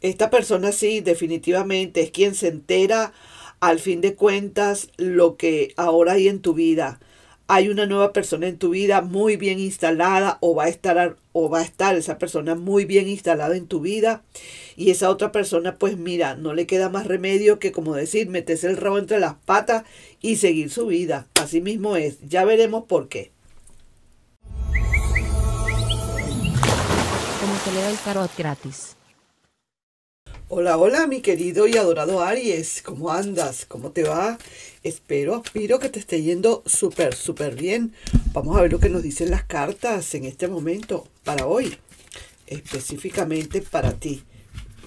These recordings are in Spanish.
Esta persona sí, definitivamente, es quien se entera al fin de cuentas lo que ahora hay en tu vida. Hay una nueva persona en tu vida muy bien instalada o va a estar o va a estar esa persona muy bien instalada en tu vida y esa otra persona pues mira, no le queda más remedio que como decir, meterse el rabo entre las patas y seguir su vida. Así mismo es. Ya veremos por qué. Como se le da el tarot gratis. Hola, hola, mi querido y adorado Aries. ¿Cómo andas? ¿Cómo te va? Espero, aspiro que te esté yendo súper, súper bien. Vamos a ver lo que nos dicen las cartas en este momento, para hoy, específicamente para ti,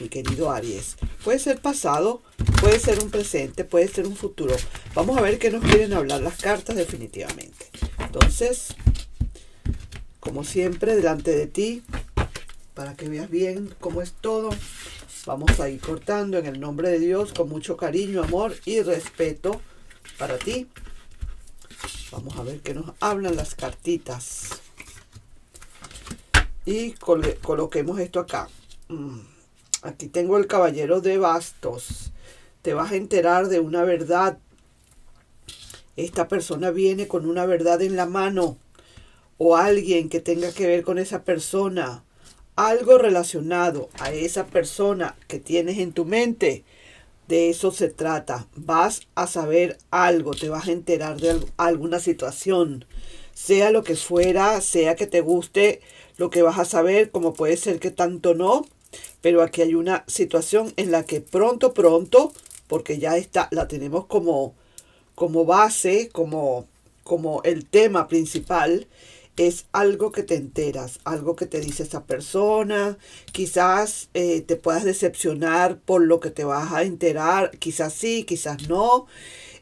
mi querido Aries. Puede ser pasado, puede ser un presente, puede ser un futuro. Vamos a ver qué nos quieren hablar las cartas definitivamente. Entonces, como siempre, delante de ti, para que veas bien cómo es todo. Vamos a ir cortando en el nombre de Dios con mucho cariño, amor y respeto para ti. Vamos a ver qué nos hablan las cartitas. Y coloquemos esto acá. Mm, aquí tengo el caballero de bastos. Te vas a enterar de una verdad. Esta persona viene con una verdad en la mano. O alguien que tenga que ver con esa persona algo relacionado a esa persona que tienes en tu mente, de eso se trata. Vas a saber algo, te vas a enterar de alguna situación, sea lo que fuera, sea que te guste lo que vas a saber, como puede ser que tanto no, pero aquí hay una situación en la que pronto, pronto, porque ya está, la tenemos como, como base, como, como el tema principal, es algo que te enteras, algo que te dice esa persona, quizás eh, te puedas decepcionar por lo que te vas a enterar, quizás sí, quizás no,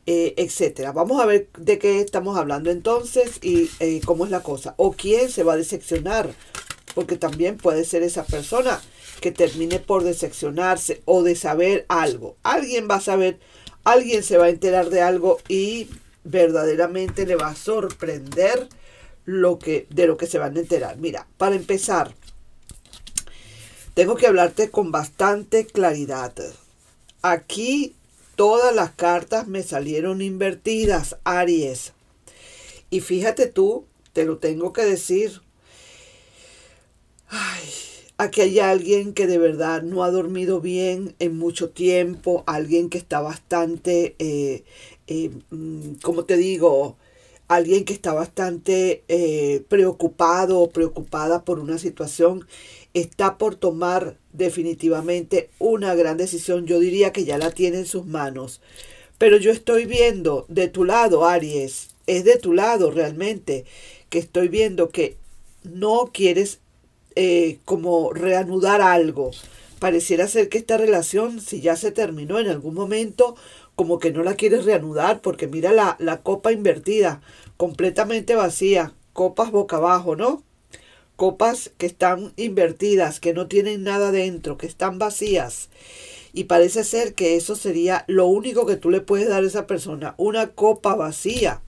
eh, etcétera. Vamos a ver de qué estamos hablando entonces y eh, cómo es la cosa, o quién se va a decepcionar, porque también puede ser esa persona que termine por decepcionarse o de saber algo. Alguien va a saber, alguien se va a enterar de algo y verdaderamente le va a sorprender lo que, de lo que se van a enterar. Mira, para empezar, tengo que hablarte con bastante claridad. Aquí todas las cartas me salieron invertidas, Aries. Y fíjate tú, te lo tengo que decir. Ay, aquí hay alguien que de verdad no ha dormido bien en mucho tiempo, alguien que está bastante, eh, eh, mm, como te digo, alguien que está bastante eh, preocupado o preocupada por una situación, está por tomar definitivamente una gran decisión. Yo diría que ya la tiene en sus manos. Pero yo estoy viendo de tu lado, Aries, es de tu lado realmente, que estoy viendo que no quieres eh, como reanudar algo. Pareciera ser que esta relación, si ya se terminó en algún momento, como que no la quieres reanudar porque mira la, copa invertida, completamente vacía, copas boca abajo, ¿no? Copas que están invertidas, que no tienen nada dentro, que están vacías. Y parece ser que eso sería lo único que tú le puedes dar a esa persona, una copa vacía.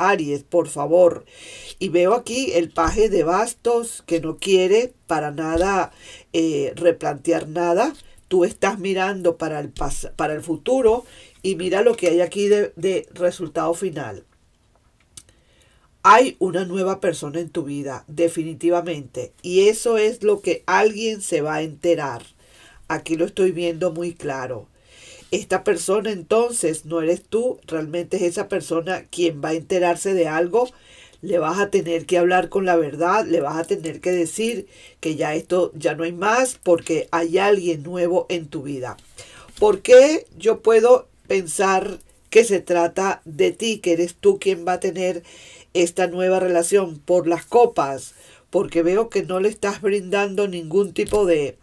Aries, por favor. Y veo aquí el paje de bastos que no quiere para nada eh, replantear nada tú estás mirando para el, para el futuro y mira lo que hay aquí de, de resultado final. Hay una nueva persona en tu vida, definitivamente. Y eso es lo que alguien se va a enterar. Aquí lo estoy viendo muy claro. Esta persona entonces no eres tú, realmente es esa persona quien va a enterarse de algo le vas a tener que hablar con la verdad, le vas a tener que decir que ya esto ya no hay más porque hay alguien nuevo en tu vida. ¿Por qué yo puedo pensar que se trata de ti, que eres tú quien va a tener esta nueva relación por las copas? Porque veo que no le estás brindando ningún tipo de,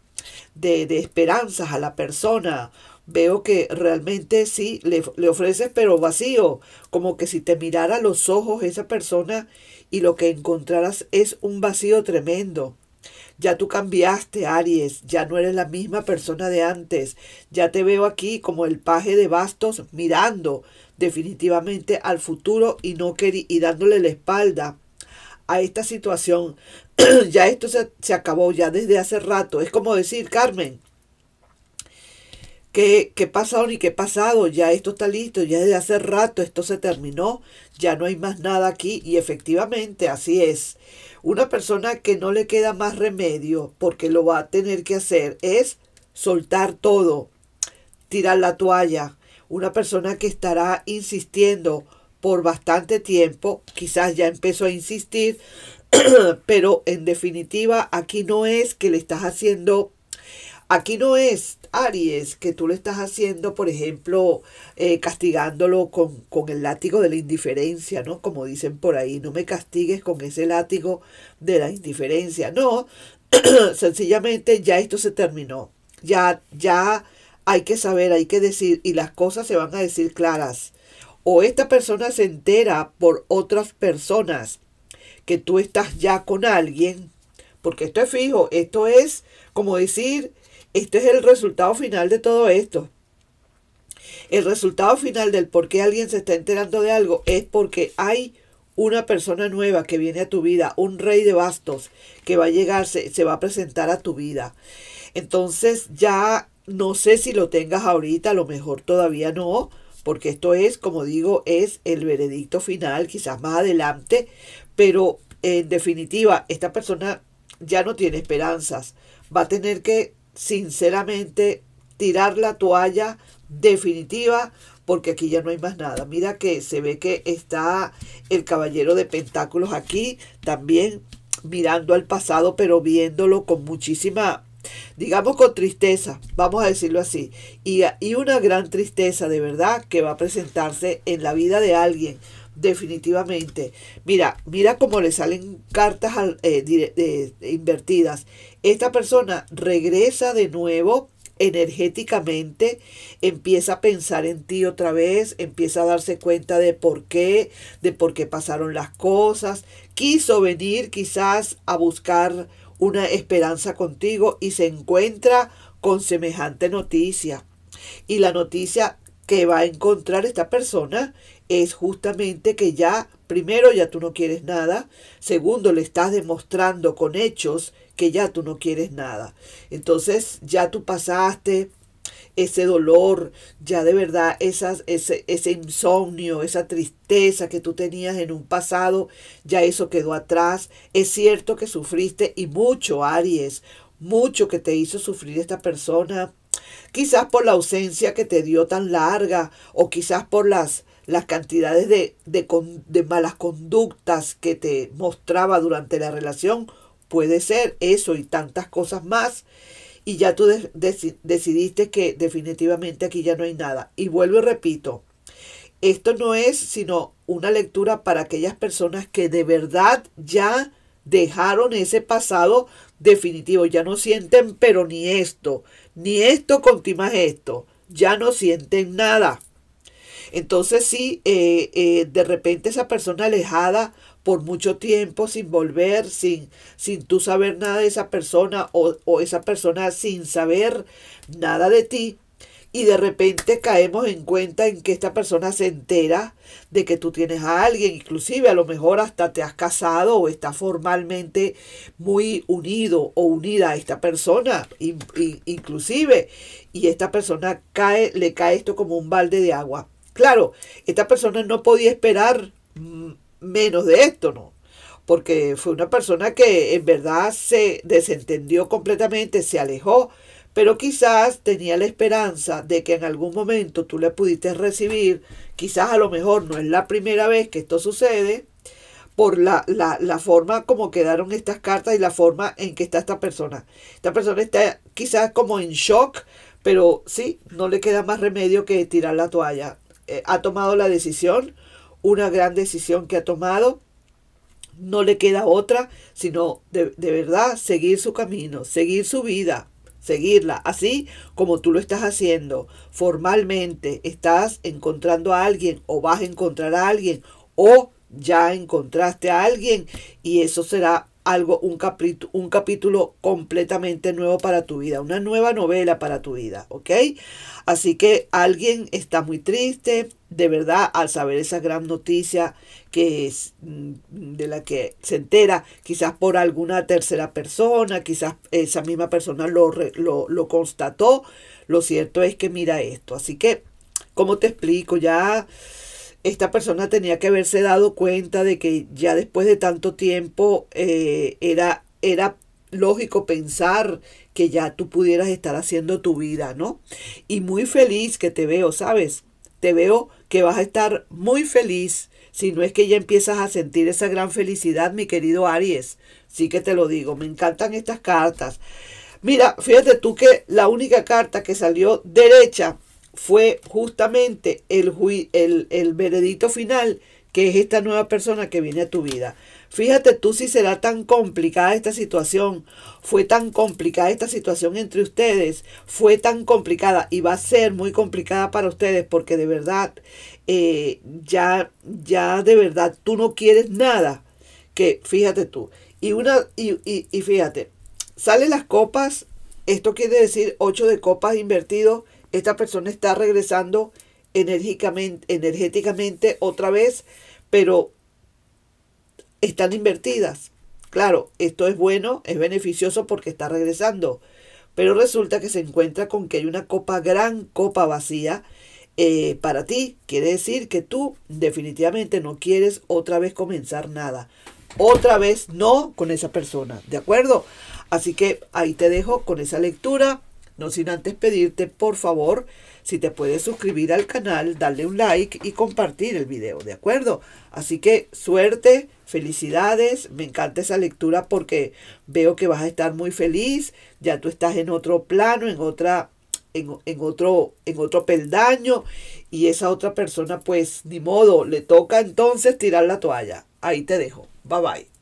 de, esperanzas a la persona veo que realmente sí, le, ofreces, pero vacío, como que si te mirara los ojos esa persona y lo que encontraras es un vacío tremendo. Ya tú cambiaste, Aries, ya no eres la misma persona de antes, ya te veo aquí como el paje de bastos mirando definitivamente al futuro y, no y dándole la espalda a esta situación. ya esto se acabó ya desde hace rato, es como decir, Carmen, ¿Qué, pasó pasado y qué pasado? Ya esto está listo, ya desde hace rato esto se terminó, ya no hay más nada aquí y efectivamente así es. Una persona que no le queda más remedio porque lo va a tener que hacer es soltar todo, tirar la toalla. Una persona que estará insistiendo por bastante tiempo, quizás ya empezó a insistir, pero en definitiva aquí no es que le estás haciendo Aquí no es, Aries, que tú lo estás haciendo, por ejemplo, eh, castigándolo con, el látigo de la indiferencia, ¿no? Como dicen por ahí, no me castigues con ese látigo de la indiferencia. No, sencillamente ya esto se terminó. Ya, ya hay que saber, hay que decir, y las cosas se van a decir claras. O esta persona se entera por otras personas que tú estás ya con alguien, porque esto es fijo, esto es como decir este es el resultado final de todo esto. El resultado final del por qué alguien se está enterando de algo es porque hay una persona nueva que viene a tu vida, un rey de bastos que va a llegar, se, se va a presentar a tu vida. Entonces ya no sé si lo tengas ahorita, a lo mejor todavía no, porque esto es, como digo, es el veredicto final, quizás más adelante, pero en definitiva, esta persona ya no tiene esperanzas, va a tener que sinceramente, tirar la toalla definitiva porque aquí ya no hay más nada. Mira que se ve que está el caballero de pentáculos aquí también mirando al pasado, pero viéndolo con muchísima, digamos con tristeza, vamos a decirlo así, y, una gran tristeza de verdad que va a presentarse en la vida de alguien definitivamente. Mira, mira cómo le salen cartas eh, eh, invertidas. Esta persona regresa de nuevo energéticamente, empieza a pensar en ti otra vez, empieza a darse cuenta de por qué, de por qué pasaron las cosas. Quiso venir quizás a buscar una esperanza contigo y se encuentra con semejante noticia. Y la noticia que va a encontrar esta persona es justamente que ya, primero, ya tú no quieres nada, segundo, le estás demostrando con hechos que ya tú no quieres nada. Entonces, ya tú pasaste ese dolor, ya de verdad esas, ese, ese insomnio, esa tristeza que tú tenías en un pasado, ya eso quedó atrás. Es cierto que sufriste y mucho, Aries, mucho que te hizo sufrir esta persona. Quizás por la ausencia que te dio tan larga o quizás por las las cantidades de, de, de malas conductas que te mostraba durante la relación, puede ser eso y tantas cosas más. Y ya tú decidiste que definitivamente aquí ya no hay nada. Y vuelvo y repito, esto no es sino una lectura para aquellas personas que de verdad ya dejaron ese pasado definitivo. Ya no sienten, pero ni esto, ni esto continuas esto. Ya no sienten nada. Entonces sí, eh, eh, de repente esa persona alejada por mucho tiempo, sin volver, sin, sin tú saber nada de esa persona o, o esa persona sin saber nada de ti, y de repente caemos en cuenta en que esta persona se entera de que tú tienes a alguien, inclusive a lo mejor hasta te has casado o está formalmente muy unido o unida a esta persona, inclusive, y esta persona cae, le cae esto como un balde de agua. Claro, esta persona no podía esperar menos de esto, ¿no? Porque fue una persona que en verdad se desentendió completamente, se alejó, pero quizás tenía la esperanza de que en algún momento tú le pudiste recibir, quizás a lo mejor no es la primera vez que esto sucede, por la, la, la forma como quedaron estas cartas y la forma en que está esta persona. Esta persona está quizás como en shock, pero sí, no le queda más remedio que tirar la toalla eh, ha tomado la decisión, una gran decisión que ha tomado. No le queda otra, sino de, de verdad seguir su camino, seguir su vida, seguirla, así como tú lo estás haciendo formalmente, estás encontrando a alguien o vas a encontrar a alguien o ya encontraste a alguien y eso será algo, un, capítulo, un capítulo completamente nuevo para tu vida, una nueva novela para tu vida, ¿ok? Así que alguien está muy triste, de verdad, al saber esa gran noticia que es mm, de la que se entera, quizás por alguna tercera persona, quizás esa misma persona lo, lo constató, lo cierto es que mira esto, así que, ¿cómo te explico? Ya esta persona tenía que haberse dado cuenta de que ya después de tanto tiempo eh, era, era lógico pensar que ya tú pudieras estar haciendo tu vida, ¿no? Y muy feliz que te veo, ¿sabes? Te veo que vas a estar muy feliz, si no es que ya empiezas a sentir esa gran felicidad, mi querido Aries. Sí que te lo digo, me encantan estas cartas. Mira, fíjate tú que la única carta que salió derecha fue justamente el, el, el veredicto final que es esta nueva persona que viene a tu vida. Fíjate tú si será tan complicada esta situación, fue tan complicada esta situación entre ustedes, fue tan complicada y va a ser muy complicada para ustedes porque de verdad, eh, ya, ya de verdad tú no quieres nada. Que fíjate tú, y una, y, y, y fíjate, salen las copas, esto quiere decir 8 de copas invertidos esta persona está regresando energéticamente otra vez, pero están invertidas. Claro, esto es bueno, es beneficioso porque está regresando, pero resulta que se encuentra con que hay una copa, gran copa vacía eh, para ti. Quiere decir que tú definitivamente no quieres otra vez comenzar nada. Otra vez no con esa persona, ¿de acuerdo? Así que ahí te dejo con esa lectura. No sin antes pedirte, por favor, si te puedes suscribir al canal, darle un like y compartir el video, ¿de acuerdo? Así que suerte, felicidades, me encanta esa lectura porque veo que vas a estar muy feliz, ya tú estás en otro plano, en otra en, en, otro, en otro peldaño y esa otra persona pues ni modo, le toca entonces tirar la toalla. Ahí te dejo. Bye bye.